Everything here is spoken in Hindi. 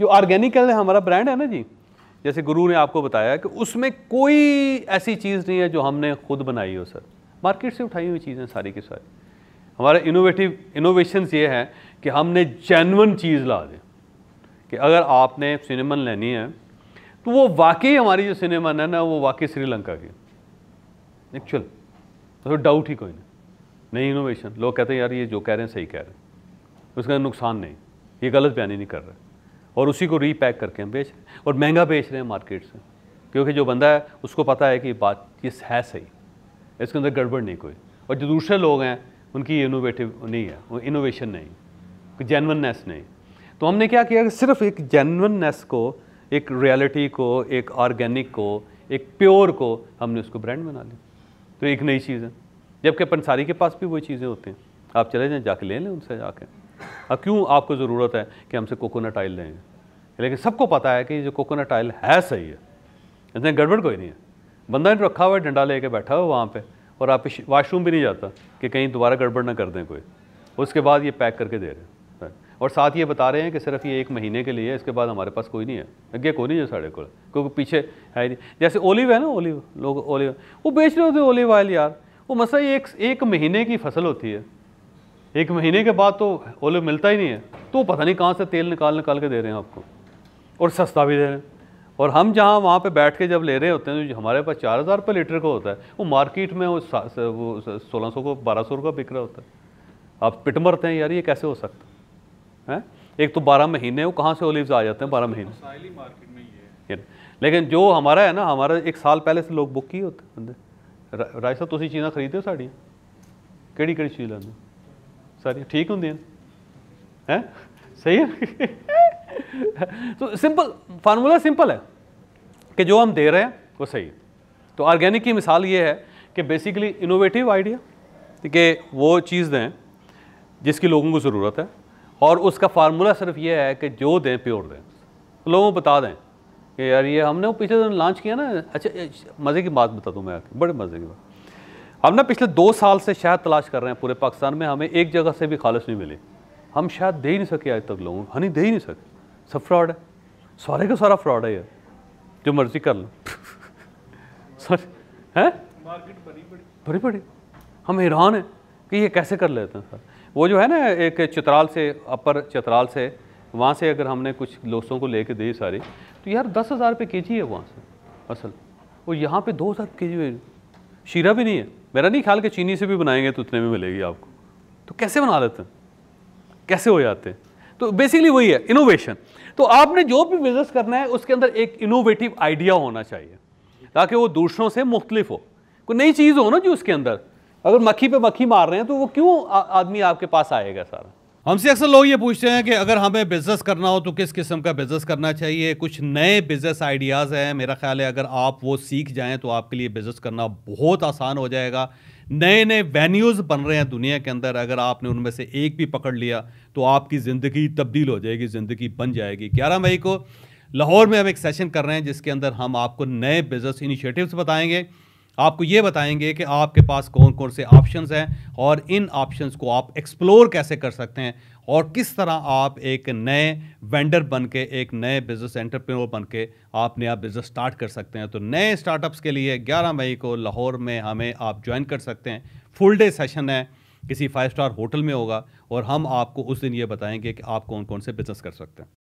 जो ऑर्गेनिकल है हमारा ब्रांड है ना जी जैसे गुरु ने आपको बताया कि उसमें कोई ऐसी चीज़ नहीं है जो हमने खुद बनाई हो सर मार्केट से उठाई हुई चीज़ें सारी की सारी हमारे इनोवेटिव इनोवेशंस ये हैं कि हमने जैनवन चीज़ ला दें कि अगर आपने सिनेमन लेनी है तो वो वाकई हमारी जो सिनेमन है ना वो वाकई श्रीलंका की एक्चुअल तो डाउट ही कोई नहीं नहीं इनोवेशन लोग कहते हैं यार ये जो कह रहे हैं सही कह रहे हैं उसका नुकसान नहीं ये गलत बयानी नहीं कर रहे और उसी को रीपैक करके हम बेच रहे हैं और महंगा बेच रहे हैं मार्केट से क्योंकि जो बंदा है उसको पता है कि बात ये है सही इसके अंदर गड़बड़ नहीं कोई और जो दूसरे लोग हैं उनकी इनोवेटिव नहीं है इनोवेशन नहीं जेनवननेस नहीं तो हमने क्या किया सिर्फ एक जेनवननेस को एक रियलिटी को एक ऑर्गेनिक को एक प्योर को हमने उसको ब्रांड बना लिया तो एक नई चीज़ है जबकि पंसारी के पास भी वही चीज़ें होती हैं आप चले जाएँ जाके ले लें उनसे जाके अब क्यों आपको ज़रूरत है कि हमसे कोकोनट ऑयल लें लेकिन सबको पता है कि जो कोकोनट ऑयल है सही है इतने गड़बड़ कोई नहीं है बंदा ने रखा हुआ है डंडा लेके बैठा हुआ वहाँ पर और आप वाशरूम भी नहीं जाता कि कहीं दोबारा गड़बड़ ना कर दें कोई उसके बाद ये पैक करके दे रहे हैं और साथ ये बता रहे हैं कि सिर्फ ये एक महीने के लिए इसके बाद हमारे पास कोई नहीं है अगे कोई नहीं है साढ़े को क्योंकि पीछे है नहीं जैसे ओलिव है ना ओलिव लोग ओलिव वो बेच रहे होते ओलिव ऑयल यार वो मसा एक, एक महीने की फसल होती है एक महीने के बाद तो ओले मिलता ही नहीं है तो पता नहीं कहाँ से तेल निकाल निकाल के दे रहे हैं आपको और सस्ता भी दे रहे हैं और हम जहाँ वहाँ पे बैठ के जब ले रहे होते हैं जो तो हमारे पास चार हज़ार रुपये लीटर का होता है वो मार्केट में वो वो सोलह सौ को बारह सौ का बिक रहा होता है आप पिट मरते हैं यार ये कैसे हो सकता है एक तो बारह महीने वो कहाँ से ओलिव्स आ जाते हैं बारह महीने लेकिन जो हमारा है ना हमारा एक साल पहले से लोग बुक किए होते बंदे राय साहब तुम चीज़ा खरीदे हो साड़ी केड़ी चीज़ लैंदे सारिया ठीक होंगे है सही है तो सिंपल फार्मूला सिंपल है कि जो हम दे रहे हैं वो सही है तो ऑर्गेनिक की मिसाल ये है कि बेसिकली इनोवेटिव आइडिया कि वो चीज़ दें जिसकी लोगों को ज़रूरत है और उसका फार्मूला सिर्फ ये है कि जो दें प्योर दें तो लोगों को बता दें कि यार ये हमने वो पिछले दिन लॉन्च किया ना अच्छा मज़े की बात बता दूँ मैं बड़े मज़े की बात हम ना पिछले दो साल से शहद तलाश कर रहे हैं पूरे पाकिस्तान में हमें एक जगह से भी खालस नहीं मिली हम शायद दे ही नहीं सके आज तक लोगों को हनी दे ही नहीं सके सब फ्रॉड है सारे का सारा फ्रॉड है यार जो मर्जी कर लो सर हैं मार्केट बड़ी बड़ी बड़ी बड़ी हम हैरान हैं कि ये कैसे कर लेते हैं सर वो जो है ना एक चित्राल से अपर चित्राल से वहाँ से अगर हमने कुछ दोस्तों को लेके दी सारी तो यार दस हज़ार रुपये के जी है वहाँ से असल और यहाँ पे दो हज़ार के जी शीरा भी नहीं है मेरा नहीं ख्याल कि चीनी से भी बनाएंगे तो उतने में मिलेगी आपको तो कैसे बना लेते हैं कैसे हो जाते हैं तो बेसिकली वही है इनोवेशन तो आपने जो भी बिजनेस करना है उसके अंदर एक इनोवेटिव आइडिया होना चाहिए ताकि वो दूसरों से मुख्तलिफ हो कोई नई चीज़ हो ना जो उसके अंदर अगर मक्खी पे मक्खी मार रहे हैं तो वो क्यों आदमी आपके पास आएगा सारा हमसे अक्सर लोग ये पूछते हैं कि अगर हमें बिज़नेस करना हो तो किस किस्म का बिज़नेस करना चाहिए कुछ नए बिज़नेस आइडियाज़ हैं मेरा ख्याल है अगर आप वो सीख जाएं तो आपके लिए बिज़नेस करना बहुत आसान हो जाएगा नए नए वेन्यूज़ बन रहे हैं दुनिया के अंदर अगर आपने उनमें से एक भी पकड़ लिया तो आपकी ज़िंदगी तब्दील हो जाएगी ज़िंदगी बन जाएगी ग्यारह मई को लाहौर में हम एक सेशन कर रहे हैं जिसके अंदर हम आपको नए बिज़नेस इनिशिएटिव्स बताएँगे आपको ये बताएंगे कि आपके पास कौन कौन से ऑप्शंस हैं और इन ऑप्शंस को आप एक्सप्लोर कैसे कर सकते हैं और किस तरह आप एक नए वेंडर बन के एक नए बिज़नेस एंटरप्रेन्योर बन के आप नया बिज़नेस स्टार्ट कर सकते हैं तो नए स्टार्टअप्स के लिए 11 मई को लाहौर में हमें आप ज्वाइन कर सकते हैं फुल डे सेशन है किसी फाइव स्टार होटल में होगा और हम आपको उस दिन ये बताएंगे कि आप कौन कौन से बिज़नेस कर सकते हैं